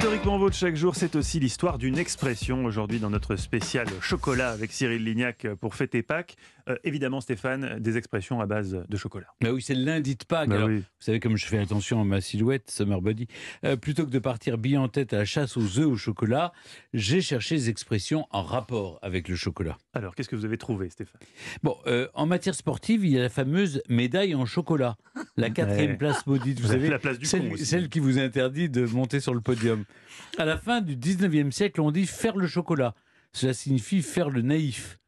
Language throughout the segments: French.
Historiquement de chaque jour, c'est aussi l'histoire d'une expression aujourd'hui dans notre spécial chocolat avec Cyril Lignac pour fêter Pâques. Euh, évidemment, Stéphane, des expressions à base de chocolat. Bah oui, c'est le lundi de Pâques. Bah vous savez, comme je fais attention à ma silhouette, Summer Body, euh, plutôt que de partir bille en tête à la chasse aux œufs au chocolat, j'ai cherché des expressions en rapport avec le chocolat. Alors, qu'est-ce que vous avez trouvé, Stéphane Bon, euh, en matière sportive, il y a la fameuse médaille en chocolat. La quatrième place maudite, vous avez la place du celle, celle, qui vous interdit de monter sur le podium. À la fin du 19e siècle, on dit faire le chocolat. Cela signifie faire le naïf.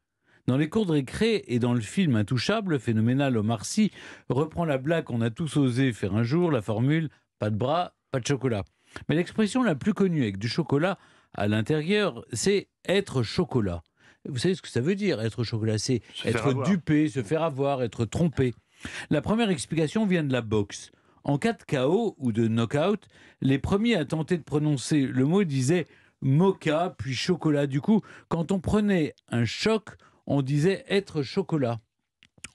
Dans les cours de récré et dans le film Intouchable, phénoménal au Sy reprend la blague qu'on a tous osé faire un jour, la formule pas de bras, pas de chocolat. Mais l'expression la plus connue avec du chocolat à l'intérieur, c'est être chocolat. Vous savez ce que ça veut dire, être chocolat C'est être dupé, se faire avoir, être trompé. La première explication vient de la boxe. En cas de chaos ou de knockout, les premiers à tenter de prononcer le mot disaient mocha puis chocolat. Du coup, quand on prenait un choc, on disait être chocolat.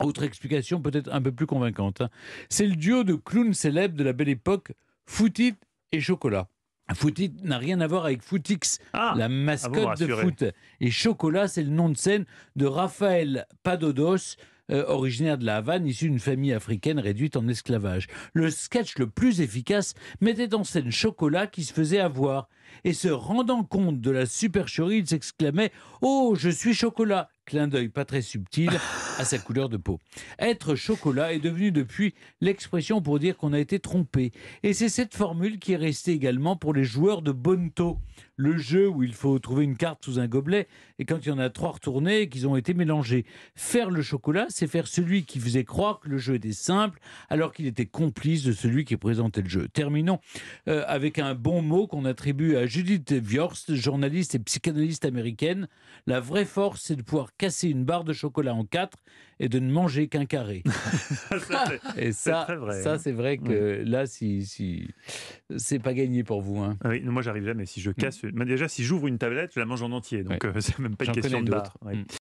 Autre explication peut-être un peu plus convaincante. Hein. C'est le duo de clowns célèbres de la belle époque, Footit et Chocolat. Footit n'a rien à voir avec Footix, ah! Ah la mascotte de foot. Et Chocolat, c'est le nom de scène de Raphaël Padodos, euh, originaire de la Havane, issu d'une famille africaine réduite en esclavage. Le sketch le plus efficace mettait en scène Chocolat qui se faisait avoir. Et se rendant compte de la supercherie, il s'exclamait Oh, je suis Chocolat clin d'œil pas très subtil à sa couleur de peau. Être chocolat est devenu depuis l'expression pour dire qu'on a été trompé. Et c'est cette formule qui est restée également pour les joueurs de Bonto le jeu où il faut trouver une carte sous un gobelet, et quand il y en a trois retournés et qu'ils ont été mélangés. Faire le chocolat, c'est faire celui qui faisait croire que le jeu était simple, alors qu'il était complice de celui qui présentait le jeu. Terminons euh, avec un bon mot qu'on attribue à Judith Viorst, journaliste et psychanalyste américaine. La vraie force, c'est de pouvoir casser une barre de chocolat en quatre et de ne manger qu'un carré. et ça, ça hein. c'est vrai que là, si, c'est pas gagné pour vous. Hein. Ah moi, j'arrive jamais. Si je mm. casse déjà, si j'ouvre une tablette, je la mange en entier. Donc, euh, c'est même pas une question de l'autre